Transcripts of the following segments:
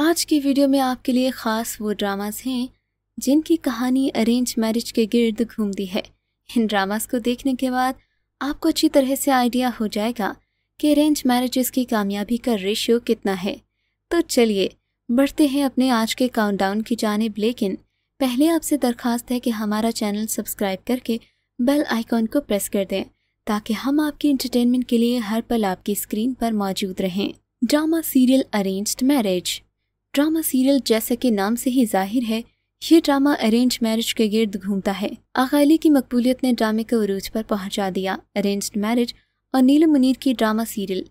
आज की वीडियो में आपके लिए ख़ास वो ड्रामास हैं जिनकी कहानी अरेंज मैरिज के गिर्द घूमती है इन ड्रामास को देखने के बाद आपको अच्छी तरह से आइडिया हो जाएगा कि अरेंज मैरिजेस की कामयाबी का रेशियो कितना है तो चलिए बढ़ते हैं अपने आज के काउंटडाउन की जानब लेकिन पहले आपसे दरखास्त है कि हमारा चैनल सब्सक्राइब करके बेल आइकॉन को प्रेस कर दें ताकि हम आपकी इंटरटेनमेंट के लिए हर पल आपकी स्क्रीन पर मौजूद रहें drama serial arranged marriage drama serial जैसा के नाम से ही जाहिर है ये ड्रामा अरेंज मैरिज के गिर्द घूमता है अकाली की मकबूलियत ने ड्रामे को उरूज पर पहुंचा दिया अरेंज मैरिज और नीलम मुनीर की ड्रामा सीरियल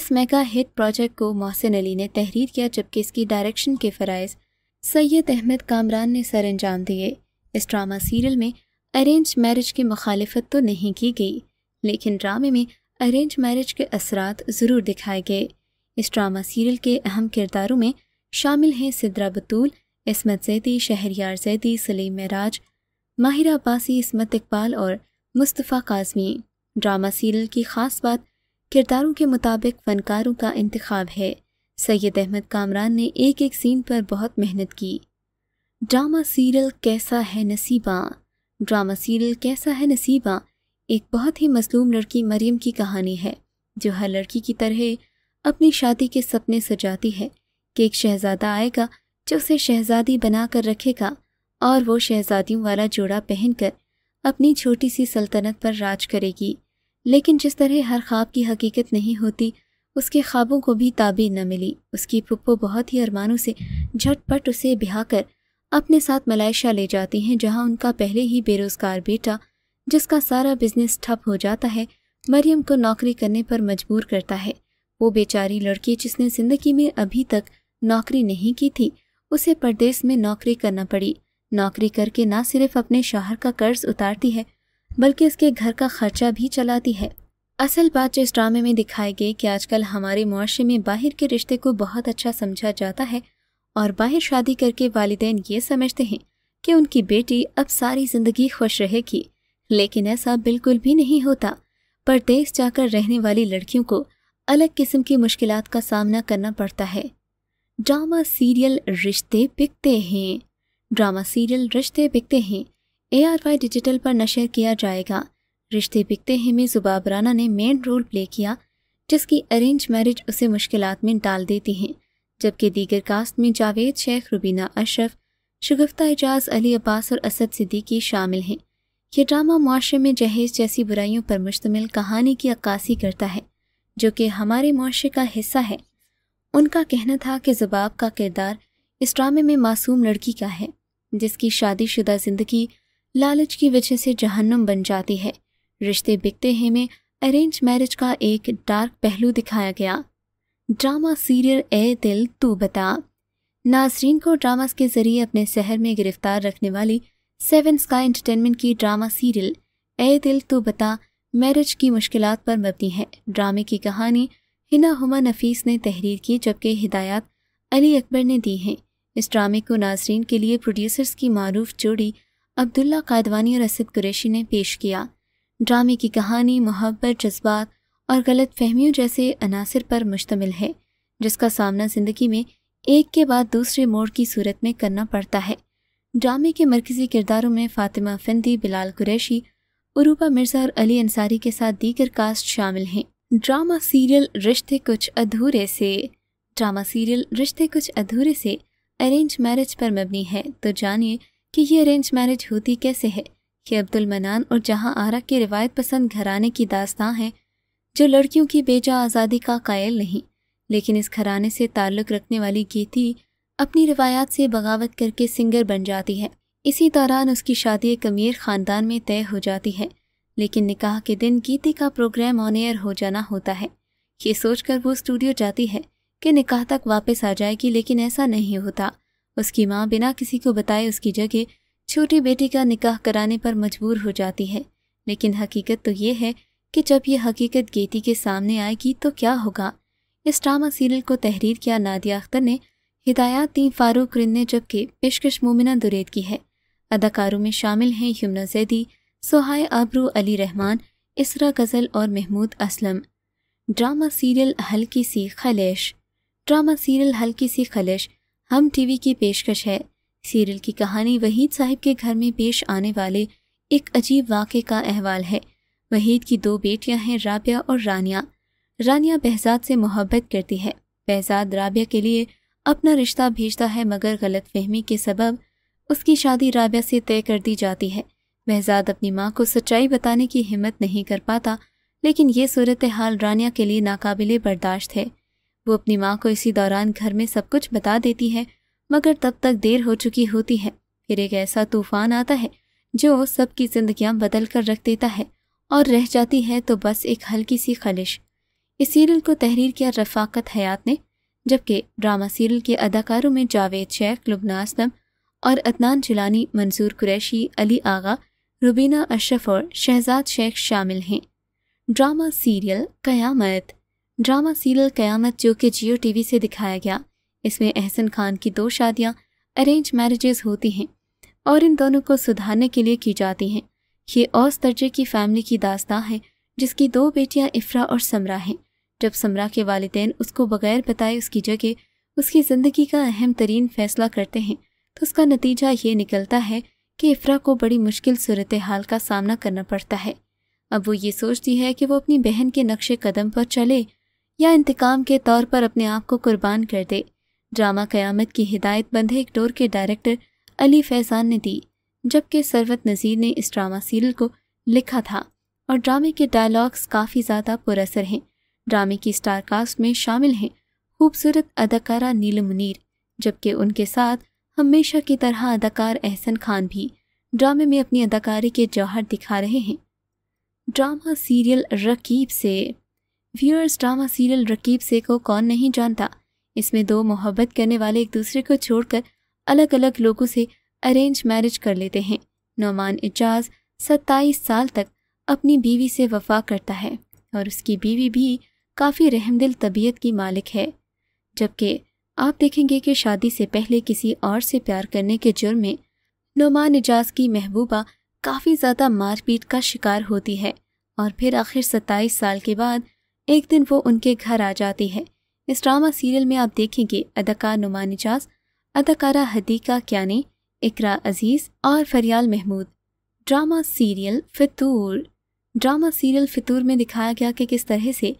इस मेगा हिट प्रोजेक्ट को मोहसिन अली ने तहरीर किया जबकि इसकी डायरेक्शन के फ़रज़ सैयद अहमद कामरान ने सर अंजाम दिए इस ड्रामा सीरियल में अरेंज मैरिज की मुखालफत तो नहीं की गई लेकिन ड्रामे में अरेंज मैरिज के असरा ज़रूर दिखाए गए इस ड्रामा सीरियल के अहम किरदारों में शामिल हैं सिद्रा बतूल इसमत जैदी शहरियार जैदी सलीम मराज माहिरा अब्बासी इसमत इकबाल और मुस्तफ़ा काजमी ड्रामा सीरियल की ख़ास बात किरदारों के मुताबिक फ़नकारों का इंतखब है सैयद अहमद कामरान ने एक एक सीन पर बहुत मेहनत की ड्रामा सीरियल कैसा है नसीबा ड्रामा सीरियल कैसा है नसीबा एक बहुत ही मजलूम लड़की मरियम की कहानी है जो हर लड़की की तरह अपनी शादी के सपने सजाती है कि एक शहजादा आएगा जो उसे शहजादी बना कर रखेगा और वो शहजादियों वाला जोड़ा पहनकर अपनी छोटी सी सल्तनत पर राज करेगी लेकिन जिस तरह हर ख्वाब की हकीकत नहीं होती उसके ख्वाबों को भी ताबी न मिली उसकी पुप्पो बहुत ही अरमानों से झटपट उसे बिहाकर अपने साथ मलाइशा ले जाती हैं जहां उनका पहले ही बेरोज़गार बेटा जिसका सारा बिजनेस ठप हो जाता है मरियम को नौकरी करने पर मजबूर करता है वो बेचारी लड़की जिसने ज़िंदगी में अभी तक नौकरी नहीं की थी उसे परदेश में नौकरी करना पड़ी नौकरी करके ना सिर्फ अपने शोहर का कर्ज उतारती है बल्कि उसके घर का खर्चा भी चलाती है असल बात जो इस ड्रामे में दिखाई गई कि आजकल हमारे मुआरे में बाहर के रिश्ते को बहुत अच्छा समझा जाता है और बाहर शादी करके वालदेन ये समझते हैं कि उनकी बेटी अब सारी ज़िंदगी खुश रहेगी लेकिन ऐसा बिल्कुल भी नहीं होता परदेश जाकर रहने वाली लड़कियों को अलग किस्म की मुश्किलात का सामना करना पड़ता है ड्रामा सीरियल रिश्ते बिकते हैं ड्रामा सीरियल रिश्ते बिकते हैं ए आर वाई डिजिटल पर नशर किया जाएगा रिश्ते बिकते हैं में जुबाब राना ने मेन रोल प्ले किया जिसकी अरेंज मैरिज उसे मुश्किल में डाल देती हैं जबकि दीगर कास्ट में जावेद शेख रुबीना अशरफ शगुफ्ता एजाज अली अब्बास और असद सिद्दीकी शामिल हैं यह ड्रामा माशरे में जहेज जैसी बुराइयों पर मुश्तमिल कहानी की अक्सी करता है जो कि हमारे माशरे का हिस्सा है उनका कहना था कि जबाब का किरदार इस ड्रामे में मासूम लड़की का है जिसकी शादीशुदा जिंदगी लालच की वजह से जहन्नम बन जाती है रिश्ते बिकते हैं में अरेंज मैरिज का एक डार्क पहलू दिखाया गया ड्रामा सीरियल ए दिल तू बता नाजरीन को ड्रामास के जरिए अपने शहर में गिरफ्तार रखने वाली सेवन स्काई एंटरटेनमेंट की ड्रामा सीरियल ए दिल तू बता मैरिज की मुश्किलात पर मबनी है ड्रामे की कहानी हिना हुमा नफीस ने तहरीर की जबकि हिदायत अली अकबर ने दी हैं इस ड्रामे को नाजरीन के लिए प्रोड्यूसर्स की मरूफ जोड़ी अब्दुल्ला कादवानी और असद कुरैशी ने पेश किया ड्रामे की कहानी मोहब्बत जज्बात और गलत फहमियों जैसे अनासर पर मुश्तमिल है जिसका सामना ज़िंदगी में एक के बाद दूसरे मोड़ की सूरत में करना पड़ता है ड्रामे के मरकज़ी किरदारों में फ़ातिमा फंदी बिलाल कुरैशी उरूपा मिर्ज़ा और अली अंसारी के साथ दीगर कास्ट शामिल हैं ड्रामा सीरियल रिश्ते कुछ अधूरे से ड्रामा सीरियल रिश्ते कुछ अधूरे से अरेंज मैरिज पर मबनी है तो जानिए कि ये अरेंज मैरिज होती कैसे है कि अब्दुल मनान और जहां आरा के रिवायत पसंद घराने की दास्तां है जो लड़कियों की बेजा आज़ादी का कायल नहीं लेकिन इस घराने से ताल्लुक़ रखने वाली गीती अपनी रिवायात से बगावत करके सिंगर बन जाती है इसी दौरान उसकी शादी एक अमीर ख़ानदान में तय हो जाती है लेकिन निकाह के दिन गीते का प्रोग्राम ऑन एयर हो जाना होता है ये सोचकर वो स्टूडियो जाती है कि निकाह तक वापस आ जाएगी लेकिन ऐसा नहीं होता उसकी माँ बिना किसी को बताए उसकी जगह छोटी बेटी का निकाह कराने पर मजबूर हो जाती है लेकिन हकीकत तो ये है कि जब ये हकीकत गेती के सामने आएगी तो क्या होगा इस ड्रामा सीरियल को तहरीर किया नादिया अख्तर ने हिदायत दी फारूक रिन ने जबकि पेशकश मोमिना दुरेद की है अदाकारों में शामिल हैं यमुना जैदी सोहाय आबरू अली रहमान इसरा गज़ल और महमूद असलम ड्रामा सीरियल हल्की सी खलेश ड्रामा सीरियल हल्की सी खलेश हम टीवी की पेशकश है सीरियल की कहानी वहीद साहिब के घर में पेश आने वाले एक अजीब वाक़े का अहवाल है वहीद की दो बेटियां हैं राबिया और रानिया रानिया बहजाद से मोहब्बत करती है बहजाद राबिया के लिए अपना रिश्ता भेजता है मगर गलत के सबब उसकी शादी राबिया से तय कर दी जाती है महजाद अपनी माँ को सच्चाई बताने की हिम्मत नहीं कर पाता लेकिन ये सूरत हाल रानिया के लिए नाकाबिले बर्दाश्त है वो अपनी माँ को इसी दौरान घर में सब कुछ बता देती है मगर तब तक देर हो चुकी होती है फिर एक ऐसा तूफान आता है जो सबकी जिंदगियां बदल कर रख देता है और रह जाती है तो बस एक हल्की सी खलिश इस सीरियल को तहरीर किया रफाकत हयात ने जबकि ड्रामा सीरियल के अदाकारों में जावेद शेख लुबना असलम और अदनान जिलानी मंजूर कुरैशी अली आगा रुबीना अशरफ और शहजाद शेख शामिल हैं drama serial Qayamat drama serial Qayamat जो कि जियो टीवी से दिखाया गया इसमें अहसन खान की दो शादियाँ अरेंज मैरिजेस होती हैं और इन दोनों को सुधारने के लिए की जाती हैं ये औस दर्जे की फैमिली की दास्तां है जिसकी दो बेटियां इफ्रा और समरा हैं जब समरा के वालदेन उसको बगैर बताए उसकी जगह उसकी ज़िंदगी का अहम तरीन फैसला करते हैं तो उसका नतीजा ये निकलता है कि इफ्रा को बड़ी मुश्किल सूरत हाल का सामना करना पड़ता है अब वो ये सोचती है कि वो अपनी बहन के नक्शे कदम पर चले या इंतकाम के तौर पर अपने आप को कुर्बान कर दे ड्रामा क़यामत की हिदायत बंधे एक डोर के डायरेक्टर अली फैज़ान ने दी जबकि सरवत नज़ीर ने इस ड्रामा सीरियल को लिखा था और ड्रामे के डायलॉग्स काफ़ी ज़्यादा पुरसर हैं ड्रामे की स्टारकास्ट में शामिल हैं खूबसूरत अदाकारा नील मुनीर जबकि उनके साथ हमेशा की तरह अदाकार एहसन खान भी ड्रामे में अपनी अदाकारी के जौहर दिखा रहे हैं ड्रामा सीरियल रकीब से व्यूअर्स ड्रामा सीरियल रकीब से को कौन नहीं जानता इसमें दो मोहब्बत करने वाले एक दूसरे को छोड़कर अलग अलग लोगों से अरेंज मैरिज कर लेते हैं नौमान एजाज सत्ताईस साल तक अपनी बीवी से वफा करता है और उसकी बीवी भी काफ़ी रहमदिल तबीयत की मालिक है जबकि आप देखेंगे कि शादी से पहले किसी और से प्यार करने के जुर्म में नुमान एजाज की महबूबा काफ़ी ज़्यादा मारपीट का शिकार होती है और फिर आखिर सत्ताईस साल के बाद एक दिन वो उनके घर आ जाती है इस ड्रामा सीरियल में आप देखेंगे अदाकार नुमान एजाज अदाकारा हदीका क्याने इकरा अजीज़ और Faryal Mehmood drama serial Fitoor drama serial Fitoor में दिखाया गया कि किस तरह से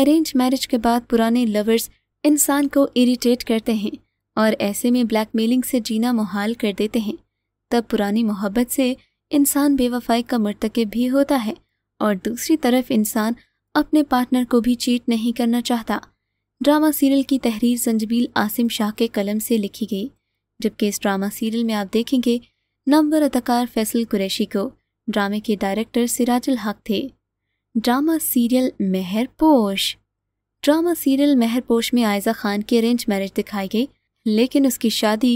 अरेंज मैरिज के बाद पुराने लवर्स इंसान को इरिटेट करते हैं और ऐसे में ब्लैकमेलिंग से जीना मुहाल कर देते हैं तब पुरानी मोहब्बत से इंसान बेवफाई का मरतकब भी होता है और दूसरी तरफ इंसान अपने पार्टनर को भी चीट नहीं करना चाहता ड्रामा सीरियल की तहरीर जंजबील आसिम शाह के कलम से लिखी गई जबकि इस ड्रामा सीरियल में आप देखेंगे नंबर अदाकार फैसल कुरैशी को ड्रामे के डायरेक्टर सिराजुल हक थे ड्रामा सीरियल मेहर पोश ड्रामा सीरियल मेहरपोश में आयजा खान की अरेंज मैरिज दिखाई गई लेकिन उसकी शादी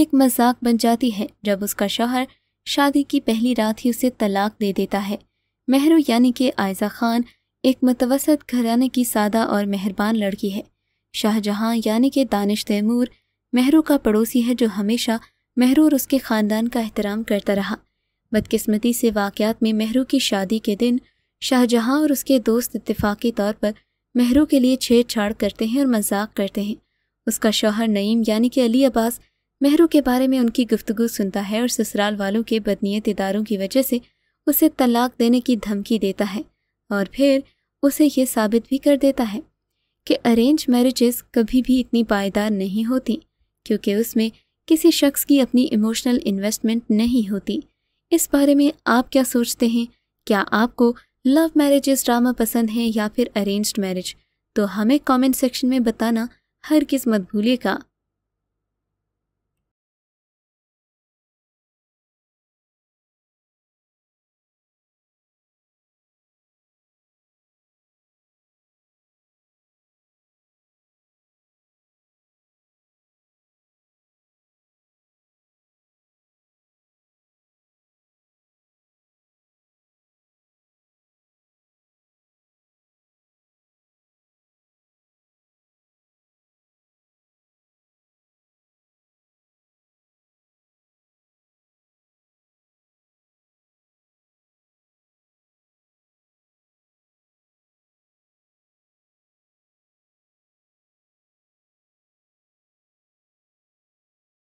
एक मजाक बन जाती है जब उसका शोहर शादी की पहली रात ही उसे तलाक दे देता है मेहरू यानी कि आयजा खान एक मतवसत घराने की सादा और मेहरबान लड़की है शाहजहां यानी कि दानिश तैमूर मेहरू का पड़ोसी है जो हमेशा मेहरू और उसके ख़ानदान का एहतराम करता रहा बदकिस्मती से वाकयात में मेहरू की शादी के दिन शाहजहां और उसके दोस्त इतफाक़ी तौर पर मेहरू के लिए छेड़छाड़ करते हैं और मजाक करते हैं उसका शौहर नईम यानी कि अली अब्बास मेहरू के बारे में उनकी गुफ्तगु सुनता है और ससुराल वालों के बदनीत इदारों की वजह से उसे तलाक देने की धमकी देता है और फिर उसे यह साबित भी कर देता है कि अरेंज मैरिजेस कभी भी इतनी पायदार नहीं होती क्योंकि उसमें किसी शख्स की अपनी इमोशनल इन्वेस्टमेंट नहीं होती इस बारे में आप क्या सोचते हैं क्या आपको लव मैरिजेस ड्रामा पसंद है या फिर अरेंज्ड मैरिज तो हमें कमेंट सेक्शन में बताना हर किस मत भूलिएगा